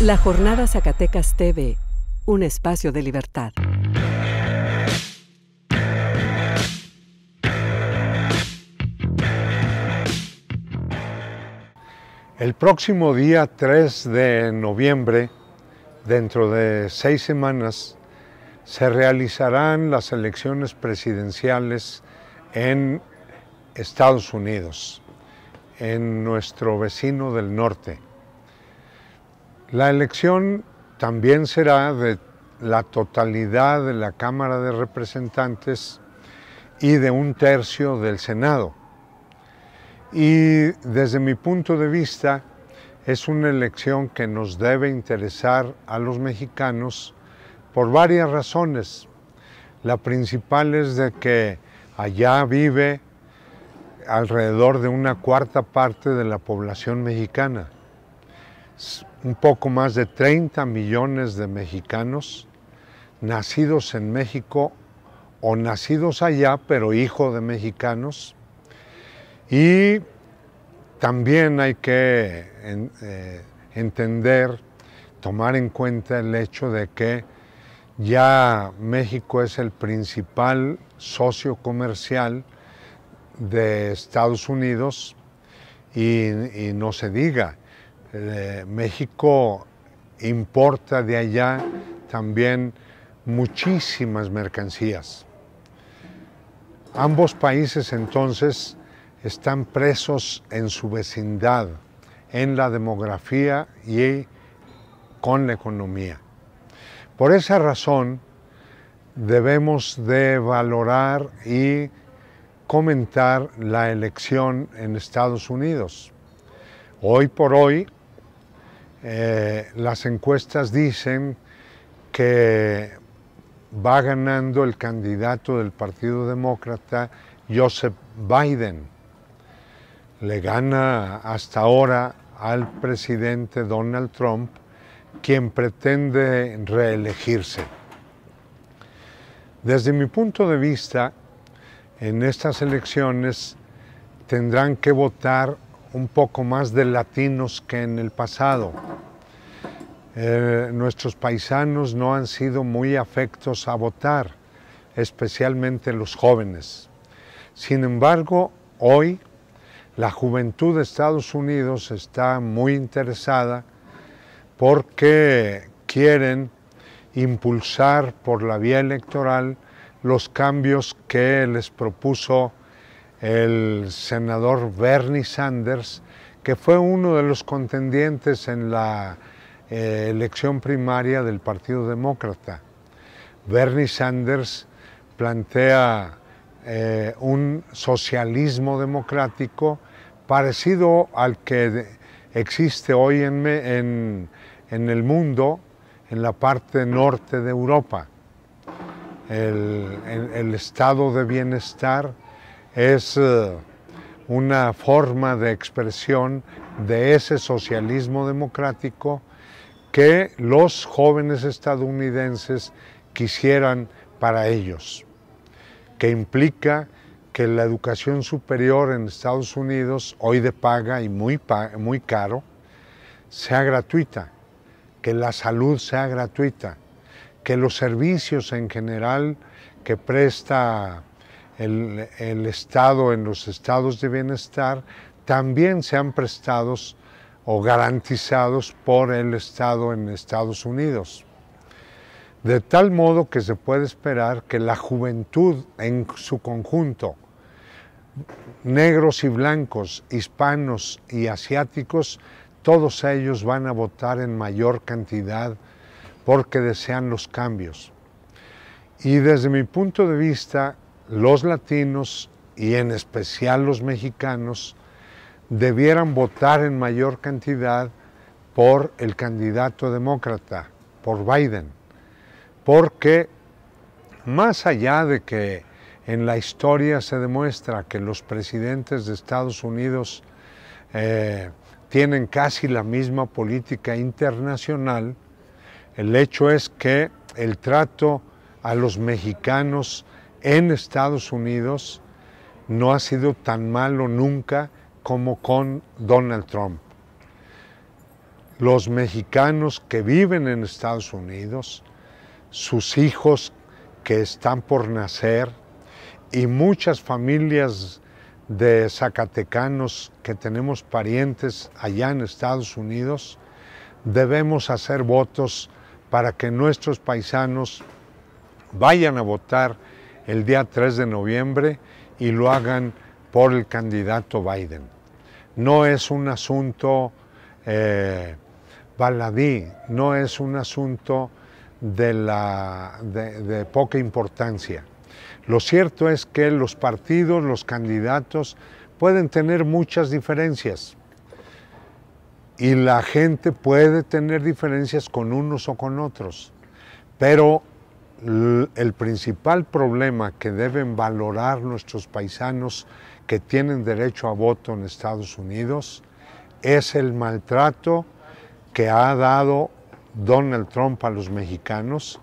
La Jornada Zacatecas TV, un espacio de libertad. El próximo día 3 de noviembre, dentro de seis semanas, se realizarán las elecciones presidenciales en Estados Unidos, en nuestro vecino del norte. La elección también será de la totalidad de la Cámara de Representantes y de un tercio del Senado. Y desde mi punto de vista, es una elección que nos debe interesar a los mexicanos por varias razones. La principal es de que allá vive alrededor de una cuarta parte de la población mexicana un poco más de 30 millones de mexicanos nacidos en México o nacidos allá, pero hijos de mexicanos. Y también hay que eh, entender, tomar en cuenta el hecho de que ya México es el principal socio comercial de Estados Unidos y no se diga, México importa de allá también muchísimas mercancías. Ambos países entonces están presos en su vecindad, en la demografía y con la economía. Por esa razón debemos de valorar y comentar la elección en Estados Unidos. Hoy por hoy eh, las encuestas dicen que va ganando el candidato del Partido Demócrata, Joseph Biden. Le gana hasta ahora al presidente Donald Trump, quien pretende reelegirse. Desde mi punto de vista, en estas elecciones tendrán que votar un poco más de latinos que en el pasado eh, nuestros paisanos no han sido muy afectos a votar, especialmente los jóvenes. Sin embargo, hoy la juventud de Estados Unidos está muy interesada porque quieren impulsar por la vía electoral los cambios que les propuso el senador Bernie Sanders, que fue uno de los contendientes en la eh, elección primaria del Partido Demócrata. Bernie Sanders plantea eh, un socialismo democrático parecido al que existe hoy en, el mundo, en la parte norte de Europa. El, estado de bienestar es eh, una forma de expresión de ese socialismo democrático que los jóvenes estadounidenses quisieran para ellos, que implica que la educación superior en Estados Unidos, hoy de paga y muy, muy caro, sea gratuita, que la salud sea gratuita, que los servicios en general que presta el, el Estado en los estados de bienestar también sean prestados o garantizados por el Estado en Estados Unidos. De tal modo que se puede esperar que la juventud en su conjunto, negros y blancos, hispanos y asiáticos, todos ellos van a votar en mayor cantidad porque desean los cambios. Y desde mi punto de vista, los latinos y en especial los mexicanos debieran votar en mayor cantidad por el candidato demócrata, por Biden, porque más allá de que en la historia se demuestra que los presidentes de Estados Unidos eh, tienen casi la misma política internacional, el hecho es que el trato a los mexicanos en Estados Unidos no ha sido tan malo nunca como con Donald Trump. Los mexicanos que viven en Estados Unidos, sus hijos que están por nacer y muchas familias de zacatecanos que tenemos parientes allá en Estados Unidos, debemos hacer votos para que nuestros paisanos vayan a votar el día 3 de noviembre y lo hagan por el candidato Biden no es un asunto eh, baladí, no es un asunto de, de poca importancia. Lo cierto es que los partidos, los candidatos, pueden tener muchas diferencias. Y la gente puede tener diferencias con unos o con otros. Pero el principal problema que deben valorar nuestros paisanos que tienen derecho a voto en Estados Unidos es el maltrato que ha dado Donald Trump a los mexicanos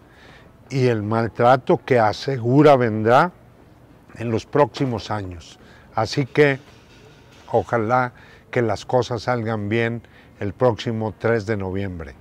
y el maltrato que asegura vendrá en los próximos años. Así que ojalá que las cosas salgan bien el próximo 3 de noviembre.